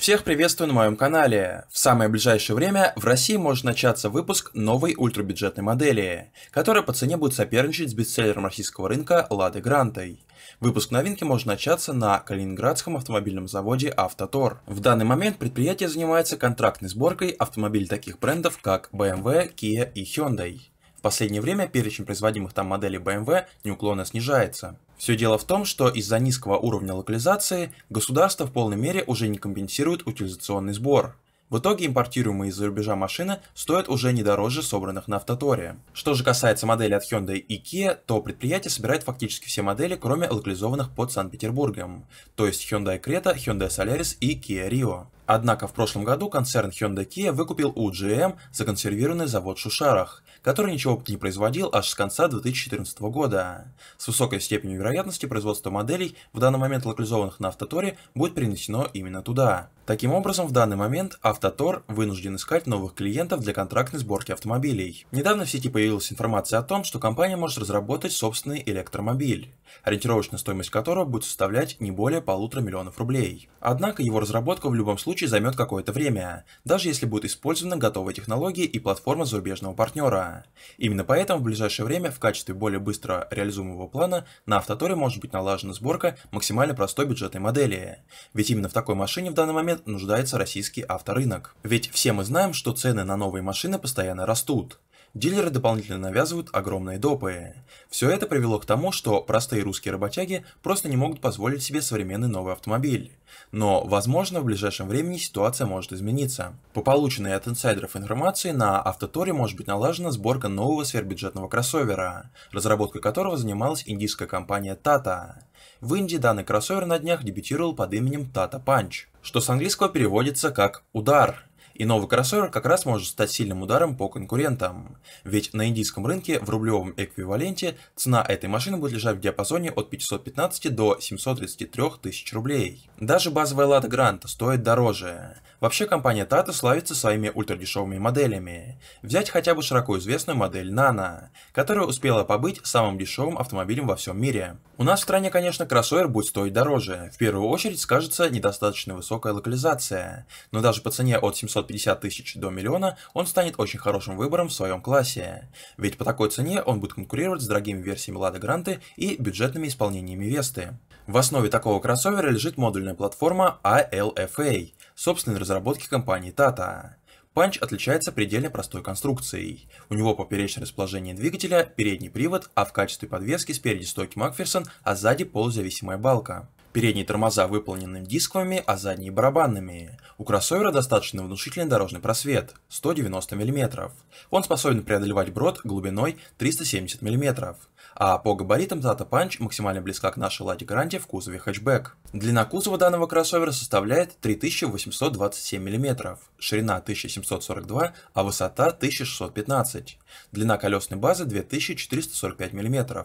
Всех приветствую на моем канале. В самое ближайшее время в России может начаться выпуск новой ультрабюджетной модели, которая по цене будет соперничать с бестселлером российского рынка Лады Грантой. Выпуск новинки может начаться на Калининградском автомобильном заводе «Автотор». В данный момент предприятие занимается контрактной сборкой автомобилей таких брендов, как BMW, Kia и Hyundai. В последнее время перечень производимых там моделей BMW неуклонно снижается. Все дело в том, что из-за низкого уровня локализации государство в полной мере уже не компенсирует утилизационный сбор. В итоге импортируемые из-за рубежа машины стоят уже не дороже собранных на автоторе. Что же касается моделей от Hyundai и Kia, то предприятие собирает фактически все модели, кроме локализованных под Санкт-Петербургом, то есть Hyundai Creta, Hyundai Solaris и Kia Rio. Однако в прошлом году концерн Hyundai Kia выкупил у GM законсервированный завод в Шушарах, который ничего не производил аж с конца 2014 года. С высокой степенью вероятности производство моделей, в данный момент локализованных на Автоторе, будет перенесено именно туда. Таким образом, в данный момент Автотор вынужден искать новых клиентов для контрактной сборки автомобилей. Недавно в сети появилась информация о том, что компания может разработать собственный электромобиль, ориентировочная стоимость которого будет составлять не более полутора миллионов рублей. Однако его разработка в любом случае случае займет какое-то время, даже если будет использована готовая технология и платформа зарубежного партнера. Именно поэтому в ближайшее время в качестве более быстро реализуемого плана на автоторе может быть налажена сборка максимально простой бюджетной модели. Ведь именно в такой машине в данный момент нуждается российский авторынок. Ведь все мы знаем, что цены на новые машины постоянно растут. Дилеры дополнительно навязывают огромные допы. Все это привело к тому, что простые русские работяги просто не могут позволить себе современный новый автомобиль. Но, возможно, в ближайшем времени ситуация может измениться. По полученной от инсайдеров информации, на Автоторе может быть налажена сборка нового сверхбюджетного кроссовера, разработка которого занималась индийская компания Tata. В Индии данный кроссовер на днях дебютировал под именем Tata Punch, что с английского переводится как «удар», и новый кроссовер как раз может стать сильным ударом по конкурентам. Ведь на индийском рынке в рублевом эквиваленте цена этой машины будет лежать в диапазоне от 515 до 733 тысяч рублей. Даже базовая Lada Granta стоит дороже. Вообще компания Tata славится своими ультрадешевыми моделями. Взять хотя бы широко известную модель Nano, которая успела побыть самым дешевым автомобилем во всем мире. У нас в стране, конечно, кроссовер будет стоить дороже. В первую очередь скажется недостаточно высокая локализация. Но даже по цене от 700 150 тысяч до миллиона, он станет очень хорошим выбором в своем классе. Ведь по такой цене он будет конкурировать с дорогими версиями Lada Гранты и бюджетными исполнениями Весты. В основе такого кроссовера лежит модульная платформа ALFA, «А а». собственной разработки компании Tata. Панч отличается предельно простой конструкцией. У него поперечное расположение двигателя, передний привод, а в качестве подвески спереди стойки Макферсон, а сзади полузависимая балка. Передние тормоза выполнены дисковыми, а задние барабанными. У кроссовера достаточно внушительный дорожный просвет – 190 мм. Он способен преодолевать брод глубиной 370 мм. А по габаритам Tata Punch максимально близка к нашей Ладе Гранде в кузове хэтчбэк. Длина кузова данного кроссовера составляет 3827 мм, ширина 1742, а высота 1615. Длина колесной базы 2445 мм.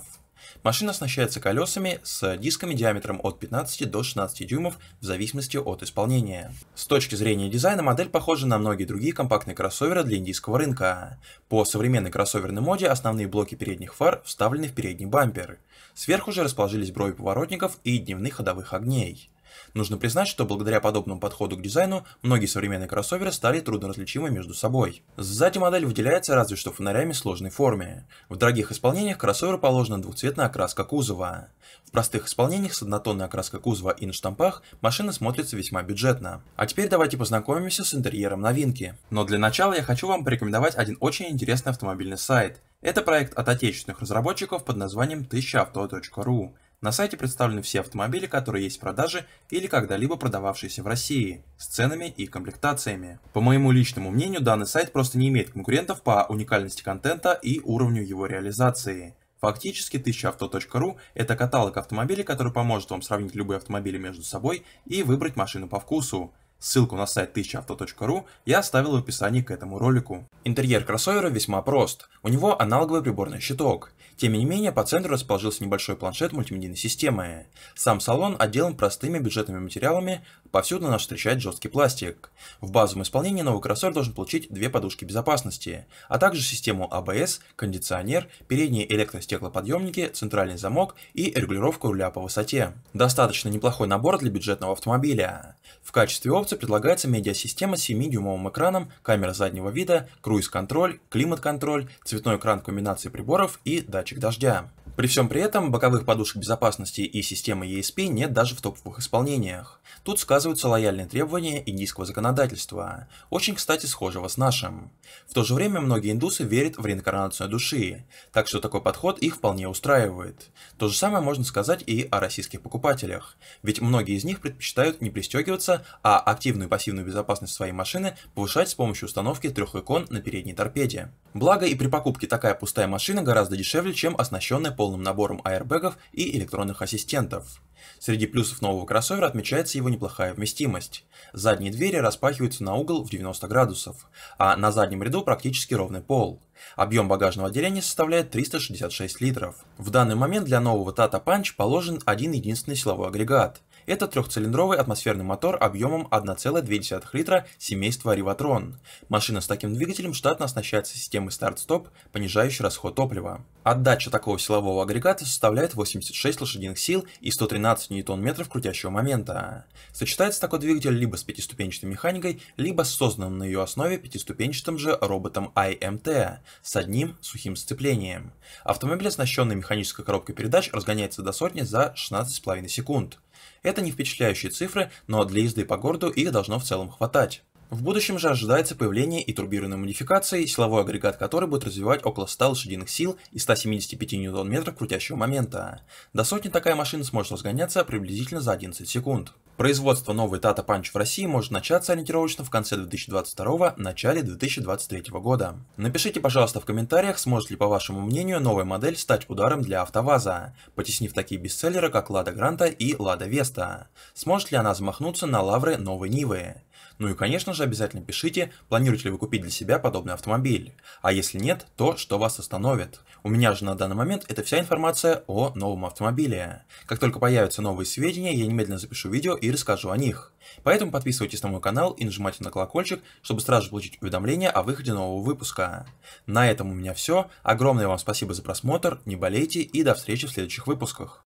Машина оснащается колесами с дисками диаметром от 15 до 16 дюймов в зависимости от исполнения. С точки зрения дизайна модель похожа на многие другие компактные кроссоверы для индийского рынка. По современной кроссоверной моде основные блоки передних фар вставлены в передний бампер. Сверху же расположились брови поворотников и дневных ходовых огней. Нужно признать, что благодаря подобному подходу к дизайну, многие современные кроссоверы стали трудноразличимы между собой. Сзади модель выделяется разве что фонарями сложной формы. В дорогих исполнениях кроссоверу положена двухцветная окраска кузова. В простых исполнениях с однотонной окраской кузова и на штампах машина смотрится весьма бюджетно. А теперь давайте познакомимся с интерьером новинки. Но для начала я хочу вам порекомендовать один очень интересный автомобильный сайт. Это проект от отечественных разработчиков под названием 1000auto.ru. На сайте представлены все автомобили, которые есть в продаже или когда-либо продававшиеся в России, с ценами и комплектациями. По моему личному мнению, данный сайт просто не имеет конкурентов по уникальности контента и уровню его реализации. Фактически 1000авто.ру – это каталог автомобилей, который поможет вам сравнить любые автомобили между собой и выбрать машину по вкусу. Ссылку на сайт 1000 autoru я оставил в описании к этому ролику. Интерьер кроссовера весьма прост. У него аналоговый приборный щиток, тем не менее, по центру расположился небольшой планшет мультимедийной системы. Сам салон отделан простыми бюджетными материалами, Повсюду нас встречает жесткий пластик. В базовом исполнении новый кроссовер должен получить две подушки безопасности, а также систему ABS, а кондиционер, передние электростеклоподъемники, центральный замок и регулировку руля по высоте. Достаточно неплохой набор для бюджетного автомобиля. В качестве опции предлагается медиасистема с 7-дюймовым экраном, камера заднего вида, круиз-контроль, климат-контроль, цветной экран комбинации приборов и датчик дождя. При всем при этом, боковых подушек безопасности и системы ESP нет даже в топовых исполнениях. Тут сказываются лояльные требования индийского законодательства, очень, кстати, схожего с нашим. В то же время многие индусы верят в реинкарнацию души, так что такой подход их вполне устраивает. То же самое можно сказать и о российских покупателях, ведь многие из них предпочитают не пристегиваться, а активную и пассивную безопасность своей машины повышать с помощью установки трех икон на передней торпеде. Благо и при покупке такая пустая машина гораздо дешевле, чем оснащенная полным набором аэрбэгов и электронных ассистентов. Среди плюсов нового кроссовера отмечается его неплохая вместимость. Задние двери распахиваются на угол в 90 градусов, а на заднем ряду практически ровный пол. Объем багажного отделения составляет 366 литров. В данный момент для нового Tata Punch положен один единственный силовой агрегат. Это трехцилиндровый атмосферный мотор объемом 1,2 литра семейства Rivatron. Машина с таким двигателем штатно оснащается системой старт-стоп, понижающей расход топлива. Отдача такого силового агрегата составляет 86 лошадиных сил и 113 ньютон-метров крутящего момента. Сочетается такой двигатель либо с пятиступенчатой механикой, либо с созданным на ее основе пятиступенчатым же роботом IMT эм с одним сухим сцеплением. Автомобиль, оснащенный механической коробкой передач, разгоняется до сотни за 16,5 секунд. Это не впечатляющие цифры, но для езды по городу их должно в целом хватать. В будущем же ожидается появление и турбированной модификации, силовой агрегат которой будет развивать около 100 лошадиных сил и 175 ньютон-метров крутящего момента. До сотни такая машина сможет разгоняться приблизительно за 11 секунд. Производство новой Tata Punch в России может начаться ориентировочно в конце 2022 начале 2023 года. Напишите, пожалуйста, в комментариях, сможет ли, по вашему мнению, новая модель стать ударом для АвтоВАЗа, потеснив такие бестселлеры, как Лада Гранта и Лада Веста. Сможет ли она замахнуться на лавры новой Нивы? Ну и конечно же обязательно пишите, планируете ли вы купить для себя подобный автомобиль, а если нет, то что вас остановит. У меня же на данный момент это вся информация о новом автомобиле. Как только появятся новые сведения, я немедленно запишу видео и расскажу о них. Поэтому подписывайтесь на мой канал и нажимайте на колокольчик, чтобы сразу же получить уведомления о выходе нового выпуска. На этом у меня все. Огромное вам спасибо за просмотр, не болейте и до встречи в следующих выпусках.